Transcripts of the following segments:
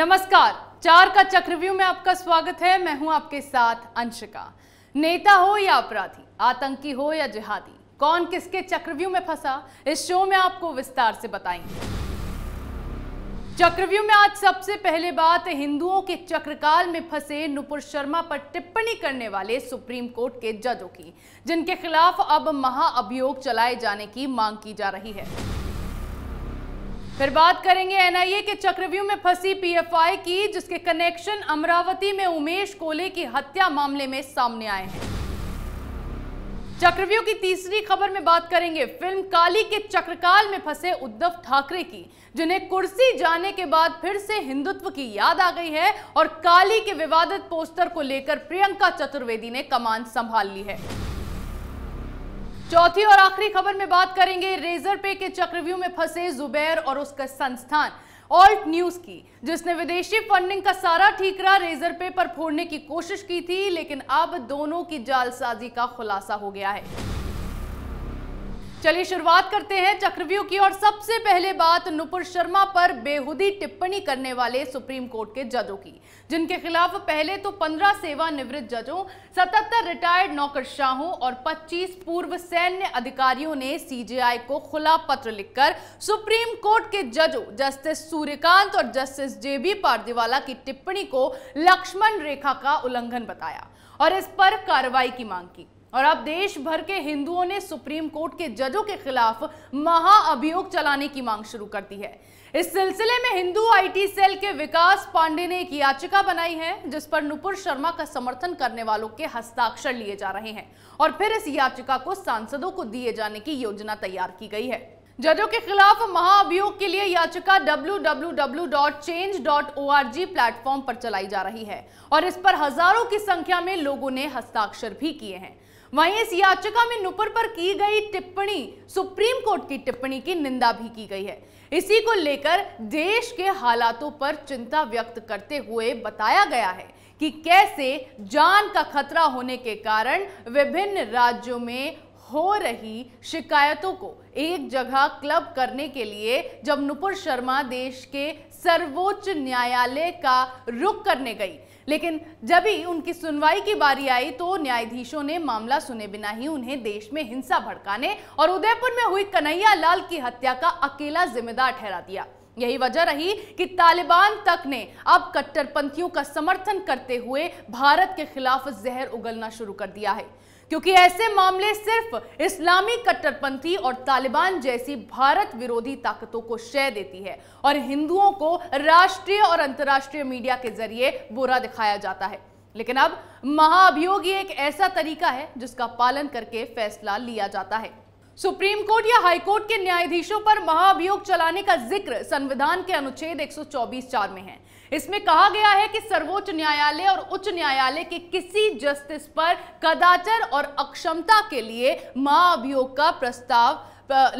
नमस्कार चार का चक्रव्यूह में आपका स्वागत है मैं हूं आपके साथ अंशिका नेता हो या अपराधी आतंकी हो या जिहादी कौन किसके चक्रव्यूह में फंसा इस शो में आपको विस्तार से बताएंगे चक्रव्यूह में आज सबसे पहले बात हिंदुओं के चक्रकाल में फंसे नुपुर शर्मा पर टिप्पणी करने वाले सुप्रीम कोर्ट के जजों की जिनके खिलाफ अब महाअभियोग चलाए जाने की मांग की जा रही है फिर बात करेंगे एनआईए के चक्रव्यूह में फंसी पीएफआई की जिसके कनेक्शन अमरावती में उमेश कोले की हत्या मामले में सामने आए हैं चक्रव्यूह की तीसरी खबर में बात करेंगे फिल्म काली के चक्रकाल में फंसे उद्धव ठाकरे की जिन्हें कुर्सी जाने के बाद फिर से हिंदुत्व की याद आ गई है और काली के विवादित पोस्टर को लेकर प्रियंका चतुर्वेदी ने कमान संभाल ली है चौथी और आखिरी खबर में बात करेंगे रेजर पे के चक्रव्यूह में फंसे जुबैर और उसका संस्थान ऑल्ट न्यूज की जिसने विदेशी फंडिंग का सारा ठीकरा रेजर पे पर फोड़ने की कोशिश की थी लेकिन अब दोनों की जालसाजी का खुलासा हो गया है चलिए शुरुआत करते हैं चक्रव्यूह की और सबसे पहले बात नुपुर शर्मा पर बेहुदी टिप्पणी करने वाले सुप्रीम कोर्ट के जजों की जिनके खिलाफ पहले तो 15 सेवानिवृत्त जजों 77 रिटायर्ड नौकरशाहों और 25 पूर्व सैन्य अधिकारियों ने सीजेआई को खुला पत्र लिखकर सुप्रीम कोर्ट के जजों जस्टिस सूर्यकांत और जस्टिस जेबी बी की टिप्पणी को लक्ष्मण रेखा का उल्लंघन बताया और इस पर कार्रवाई की मांग की और अब देश भर के हिंदुओं ने सुप्रीम कोर्ट के जजों के खिलाफ महाअभियोग चलाने की मांग शुरू कर दी है इस सिलसिले में हिंदू आईटी सेल के विकास पांडे ने एक याचिका बनाई है जिस पर नुपुर शर्मा का समर्थन करने वालों के हस्ताक्षर लिए जा रहे हैं और फिर इस याचिका को सांसदों को दिए जाने की योजना तैयार की गई है जजों के खिलाफ महाअभियोग के लिए याचिका www.change.org प्लेटफॉर्म पर चलाई जा रही है और इस पर हजारों की संख्या में लोगों ने हस्ताक्षर भी किए हैं वहीं इस याचिका में नुपुर पर की गई टिप्पणी सुप्रीम कोर्ट की टिप्पणी की निंदा भी की गई है इसी को लेकर देश के हालातों पर चिंता व्यक्त करते हुए बताया गया है कि कैसे जान का खतरा होने के कारण विभिन्न राज्यों में हो रही शिकायतों को एक जगह क्लब करने के लिए जब नुपुर शर्मा देश के सर्वोच्च न्यायालय का रुख करने गई लेकिन जब ही उनकी सुनवाई की बारी आई तो न्यायाधीशों ने मामला सुने बिना ही उन्हें देश में हिंसा भड़काने और उदयपुर में हुई कन्हैया लाल की हत्या का अकेला जिम्मेदार ठहरा दिया यही वजह रही कि तालिबान तक ने अब कट्टरपंथियों का समर्थन करते हुए भारत के खिलाफ जहर उगलना शुरू कर दिया है क्योंकि ऐसे मामले सिर्फ इस्लामी कट्टरपंथी और तालिबान जैसी भारत विरोधी ताकतों को शय देती है और हिंदुओं को राष्ट्रीय और अंतर्राष्ट्रीय मीडिया के जरिए बुरा दिखाया जाता है लेकिन अब महाअभियोग एक ऐसा तरीका है जिसका पालन करके फैसला लिया जाता है सुप्रीम कोर्ट या हाईकोर्ट के न्यायाधीशों पर महाअभियोग चलाने का जिक्र संविधान के अनुच्छेद 124 चार में है इसमें कहा गया है कि सर्वोच्च न्यायालय और उच्च न्यायालय के किसी जस्टिस पर कदाचर और अक्षमता के लिए महाअभियोग का प्रस्ताव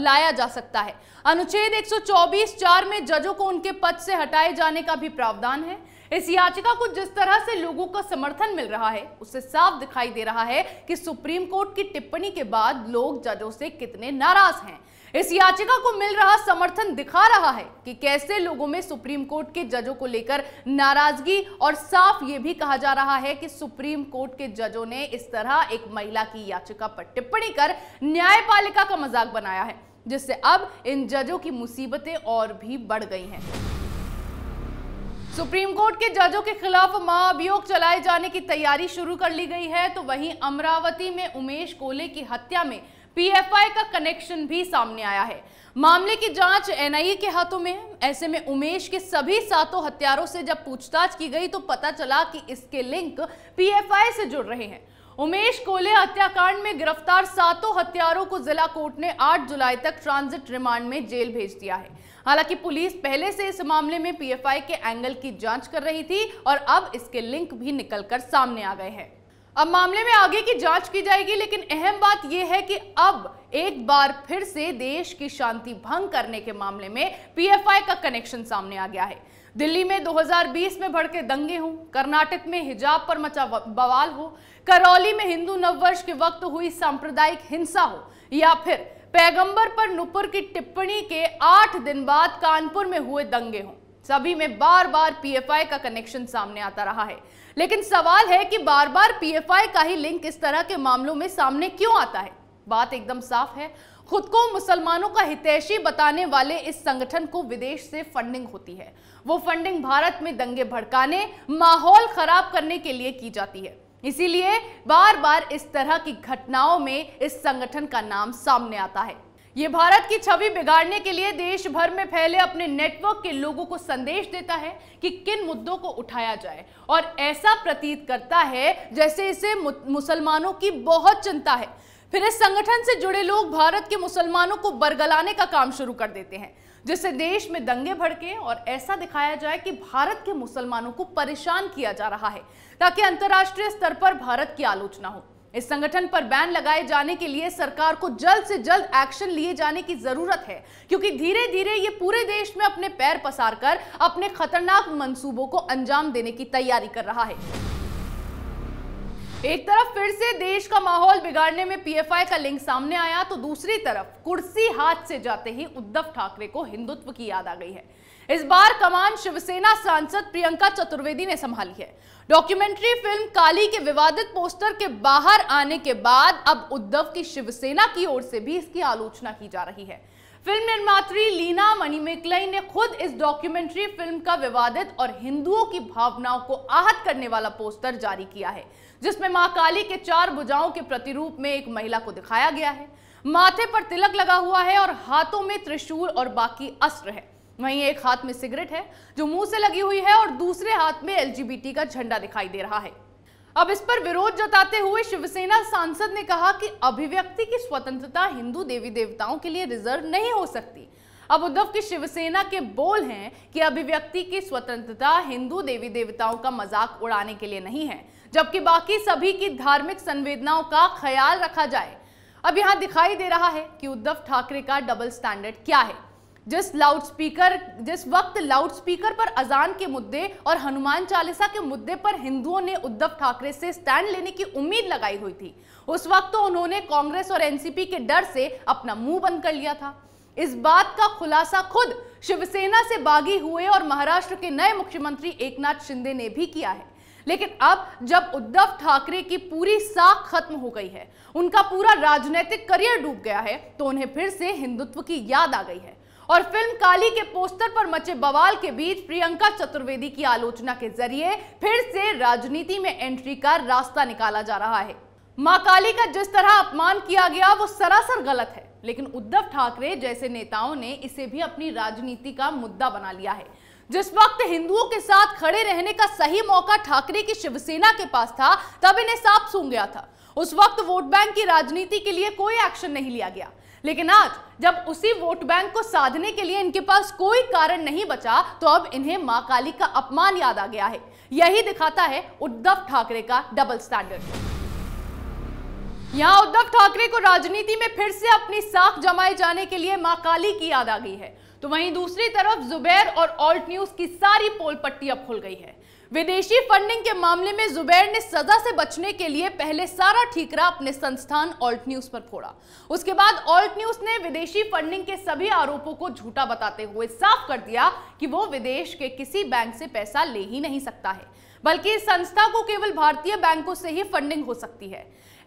लाया जा सकता है अनुच्छेद 124 चार में जजों को उनके पद से हटाए जाने का भी प्रावधान है इस याचिका को जिस तरह से लोगों का समर्थन मिल रहा है उससे साफ दिखाई दे रहा है कि सुप्रीम कोर्ट की टिप्पणी के बाद लोग जजों से कितने नाराज हैं इस याचिका को मिल रहा समर्थन दिखा रहा है कि कैसे लोगों में सुप्रीम कोर्ट के जजों को लेकर नाराजगी और साफ ये भी कहा जा रहा है कि सुप्रीम कोर्ट के जजों ने इस तरह एक महिला की याचिका पर टिप्पणी कर न्यायपालिका का मजाक बनाया है जिससे अब इन जजों की मुसीबतें और भी बढ़ गई हैं सुप्रीम कोर्ट के जजों के खिलाफ महाभियोग चलाए जाने की तैयारी शुरू कर ली गई है तो वहीं अमरावती में उमेश कोले की हत्या में पीएफआई का कनेक्शन भी सामने आया है मामले की जांच एनआईए के हाथों में ऐसे में उमेश के सभी सातों हथियारों से जब पूछताछ की गई तो पता चला कि इसके लिंक पीएफआई से जुड़ रहे हैं उमेश कोले हत्याकांड में गिरफ्तार सातों हथियारों को जिला कोर्ट ने 8 जुलाई तक ट्रांजिट रिमांड में जेल भेज दिया है हालांकि पुलिस पहले से इस मामले में पीएफआई के एंगल की जांच कर रही थी और अब इसके लिंक भी निकलकर सामने आ गए हैं अब मामले में आगे की जांच की जाएगी लेकिन अहम बात यह है कि अब एक बार फिर से देश की शांति भंग करने के मामले में पीएफआई का कनेक्शन सामने आ गया है दिल्ली में 2020 में भड़के दंगे हों कर्नाटक में हिजाब पर मचा बवाल हो करौली में हिंदू नववर्ष के वक्त हुई सांप्रदायिक हिंसा हो या फिर पैगंबर पर नुपुर की टिप्पणी के आठ दिन बाद कानपुर में हुए दंगे हों सभी में बार बार पीएफआई का कनेक्शन सामने आता रहा है लेकिन सवाल है कि बार बार पीएफआई का ही लिंक इस तरह के मामलों में सामने क्यों आता है बात एकदम साफ है खुद को मुसलमानों का हितैषी बताने वाले इस संगठन को विदेश से फंडिंग होती है वो फंडिंग भारत में दंगे भड़काने माहौल खराब करने के लिए की जाती है इसीलिए बार बार इस तरह की घटनाओं में इस संगठन का नाम सामने आता है ये भारत की छवि बिगाड़ने के लिए देश भर में फैले अपने नेटवर्क के लोगों को संदेश देता है कि किन मुद्दों को उठाया जाए और ऐसा प्रतीत करता है जैसे इसे मुसलमानों की बहुत चिंता है फिर इस संगठन से जुड़े लोग भारत के मुसलमानों को बरगलाने का काम शुरू कर देते हैं जिससे देश में दंगे भड़के और ऐसा दिखाया जाए कि भारत के मुसलमानों को परेशान किया जा रहा है ताकि अंतर्राष्ट्रीय स्तर पर भारत की आलोचना हो इस संगठन पर बैन लगाए जाने के लिए सरकार को जल्द से जल्द एक्शन लिए जाने की जरूरत है क्योंकि धीरे धीरे ये पूरे देश में अपने पैर पसार कर अपने खतरनाक मंसूबों को अंजाम देने की तैयारी कर रहा है एक तरफ फिर से देश का माहौल बिगाड़ने में पीएफआई का लिंक सामने आया तो दूसरी तरफ कुर्सी हाथ से जाते ही उद्धव ठाकरे को हिंदुत्व की याद आ गई है इस बार कमान शिवसेना सांसद प्रियंका चतुर्वेदी ने संभाली है डॉक्यूमेंट्री फिल्म काली के विवादित पोस्टर के बाहर आने के बाद अब उद्धव की शिवसेना की ओर से भी इसकी आलोचना की जा रही है फिल्म निर्मात्री लीना मणिमेकलई ने खुद इस डॉक्यूमेंट्री फिल्म का विवादित और हिंदुओं की भावनाओं को आहत करने वाला पोस्टर जारी किया है जिसमें मां काली के चार भुजाओं के प्रतिरूप में एक महिला को दिखाया गया है माथे पर तिलक लगा हुआ है और हाथों में त्रिशूल और बाकी अस्त्र है वहीं एक हाथ में सिगरेट है जो मुंह से लगी हुई है और दूसरे हाथ में एलजीबीटी का झंडा दिखाई दे रहा है अब इस पर विरोध जताते हुए शिवसेना सांसद ने कहा कि अभिव्यक्ति की स्वतंत्रता हिंदू देवी देवताओं के लिए रिजर्व नहीं हो सकती अब उद्धव की शिवसेना के बोल हैं कि अभिव्यक्ति की स्वतंत्रता हिंदू देवी देवताओं का मजाक उड़ाने के लिए नहीं है जबकि बाकी सभी की धार्मिक संवेदनाओं का ख्याल रखा जाए अब यहां दिखाई दे रहा है कि उद्धव ठाकरे का डबल स्टैंडर्ड क्या है जिस लाउड स्पीकर जिस वक्त लाउड स्पीकर पर अजान के मुद्दे और हनुमान चालीसा के मुद्दे पर हिंदुओं ने उद्धव ठाकरे से स्टैंड लेने की उम्मीद लगाई हुई थी उस वक्त तो उन्होंने कांग्रेस और एनसीपी के डर से अपना मुंह बंद कर लिया था इस बात का खुलासा खुद शिवसेना से बागी हुए और महाराष्ट्र के नए मुख्यमंत्री एकनाथ शिंदे ने भी किया है लेकिन अब जब उद्धव ठाकरे की पूरी साख खत्म हो गई है उनका पूरा राजनीतिक करियर डूब गया है तो उन्हें फिर से हिंदुत्व की याद आ गई है और फिल्म काली के पोस्टर पर मचे बवाल के बीच प्रियंका चतुर्वेदी की आलोचना के जरिए फिर से राजनीति में एंट्री का रास्ता निकाला जा रहा है मां काली का जिस तरह अपमान किया गया वो सरासर गलत है लेकिन उद्धव ठाकरे जैसे नेताओं ने इसे भी अपनी राजनीति का मुद्दा बना लिया है जिस वक्त हिंदुओं के साथ खड़े रहने का सही मौका ठाकरे की शिवसेना के पास था तब इन्हें सांप सूंघ गया था उस वक्त वोट बैंक की राजनीति के लिए कोई एक्शन नहीं लिया गया लेकिन आज जब उसी वोट बैंक को साधने के लिए इनके पास कोई कारण नहीं बचा तो अब इन्हें मां काली का अपमान याद आ गया है यही दिखाता है उद्धव ठाकरे का डबल स्टैंडर्ड यहां उद्धव ठाकरे को राजनीति में फिर से अपनी साख जमाए जाने के लिए मां काली की याद आ गई है तो वहीं दूसरी तरफ जुबैर और ऑल्ट न्यूज की सारी पोल पट्टी अब खुल गई है विदेशी फंडिंग के मामले में जुबैर ने सजा से बचने के लिए पहले सारा ठीकरा अपने संस्थान ऑल्ट न्यूज पर फोड़ा उसके बाद ऑल्ट न्यूज ने विदेशी फंडिंग के सभी आरोपों को झूठा बताते हुए साफ कर दिया कि वो विदेश के किसी बैंक से पैसा ले ही नहीं सकता है बल्कि इस संस्था को केवल भारतीय बैंकों से ही फंडिंग हो सकती है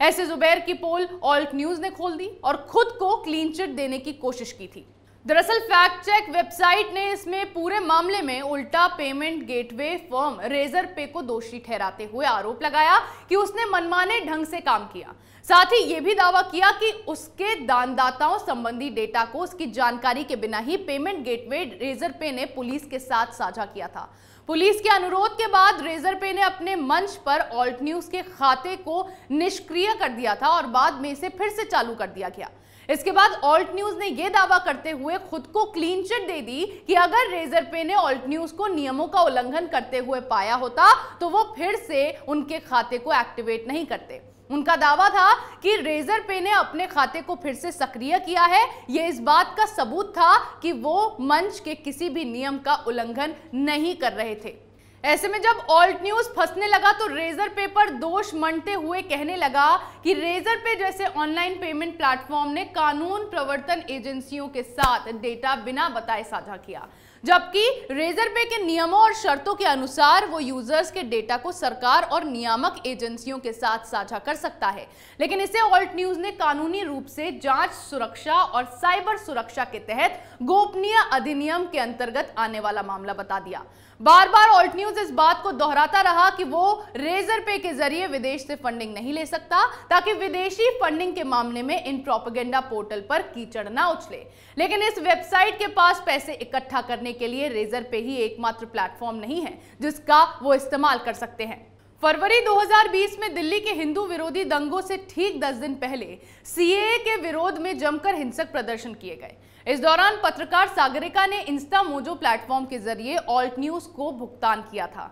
ऐसे जुबैर की पोल ऑल्ट न्यूज ने खोल दी और खुद को क्लीन चिट देने की कोशिश की थी दरअसल फैक्ट चेक वेबसाइट ने इसमें पूरे मामले में उल्टा पेमेंट गेटवे फर्म रेजर पे को दोषी ठहराते हुए आरोप लगाया कि उसने मनमाने ढंग से काम किया साथ ही यह भी दावा किया कि उसके दानदाताओं संबंधी डेटा को उसकी जानकारी के बिना ही पेमेंट गेटवे रेजर पे ने पुलिस के साथ साझा किया था पुलिस के अनुरोध के बाद रेजर पे ने अपने मंच पर ऑल्ट न्यूज के खाते को निष्क्रिय कर दिया था और बाद में इसे फिर से चालू कर दिया गया इसके बाद ऑल्ट न्यूज ने यह दावा करते हुए खुद को क्लीन चिट दे दी कि अगर रेजर पे ने ऑल्ट न्यूज को नियमों का उल्लंघन करते हुए पाया होता तो वो फिर से उनके खाते को एक्टिवेट नहीं करते उनका दावा था कि रेजर पे ने अपने खाते को फिर से सक्रिय किया है ये इस बात का सबूत था कि वो मंच के किसी भी नियम का उल्लंघन नहीं कर रहे थे ऐसे में जब ऑल्ट न्यूज फंसने लगा तो रेजर पे पर दोष मंडते हुए कहने लगा कि रेजर पे जैसे ऑनलाइन पेमेंट प्लेटफॉर्म ने कानून प्रवर्तन एजेंसियों के साथ डेटा बिना बताए साझा किया जबकि रेजर पे के नियमों और शर्तों के अनुसार वो यूजर्स के डेटा को सरकार और नियामक एजेंसियों के साथ साझा कर सकता है लेकिन इसे ऑल्ट न्यूज ने कानूनी रूप से जांच सुरक्षा और साइबर सुरक्षा के तहत गोपनीय अधिनियम के अंतर्गत आने वाला मामला बता दिया बार बार ऑल्ट न्यूज इस बात को दोहराता रहा कि वो रेजर पे के जरिए विदेश से फंडिंग नहीं ले सकता ताकि विदेशी फंडिंग के मामले में इन प्रोपेगेंडा पोर्टल पर कीचड़ ना उछले लेकिन इस वेबसाइट के पास पैसे इकट्ठा करने करने के लिए रेजर पे ही एकमात्र प्लेटफॉर्म नहीं है जिसका वो इस्तेमाल कर सकते हैं फरवरी 2020 में दिल्ली के हिंदू विरोधी दंगों से ठीक 10 दिन पहले सीए के विरोध में जमकर हिंसक प्रदर्शन किए गए इस दौरान पत्रकार सागरिका ने इंस्टा मोजो प्लेटफॉर्म के जरिए ऑल्ट न्यूज को भुगतान किया था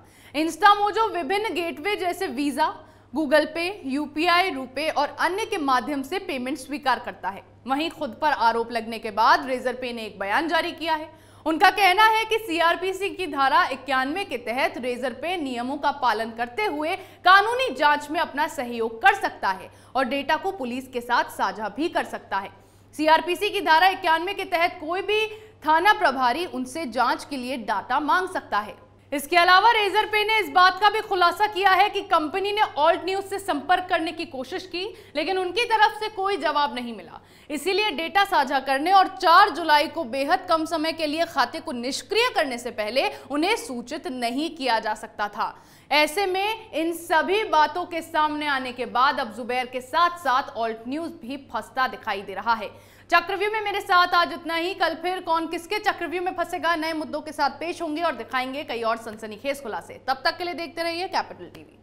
इंस्टा मोजो विभिन्न गेटवे जैसे Visa Google Pay UPI RuPay और अन्य के माध्यम से पेमेंट स्वीकार करता है वहीं खुद पर आरोप लगने के बाद रेजर पे ने एक बयान जारी किया है उनका कहना है कि सीआरपीसी की धारा इक्यानवे के तहत रेजर पे नियमों का पालन करते हुए कानूनी जांच में अपना सहयोग कर सकता है और डेटा को पुलिस के साथ साझा भी कर सकता है सीआरपीसी की धारा इक्यानवे के तहत कोई भी थाना प्रभारी उनसे जांच के लिए डाटा मांग सकता है इसके अलावा रेजर पे ने इस बात का भी खुलासा किया है कि कंपनी ने ऑल्ट न्यूज से संपर्क करने की कोशिश की लेकिन उनकी तरफ से कोई जवाब नहीं मिला इसीलिए डेटा साझा करने और 4 जुलाई को बेहद कम समय के लिए खाते को निष्क्रिय करने से पहले उन्हें सूचित नहीं किया जा सकता था ऐसे में इन सभी बातों के सामने आने के बाद अब जुबैर के साथ साथ ऑल्ट न्यूज भी फंसता दिखाई दे रहा है चक्रव्यूह में मेरे साथ आज इतना ही कल फिर कौन किसके चक्रव्यूह में फंसेगा नए मुद्दों के साथ पेश होंगे और दिखाएंगे कई और सनसनीखेज खुलासे तब तक के लिए देखते रहिए कैपिटल टीवी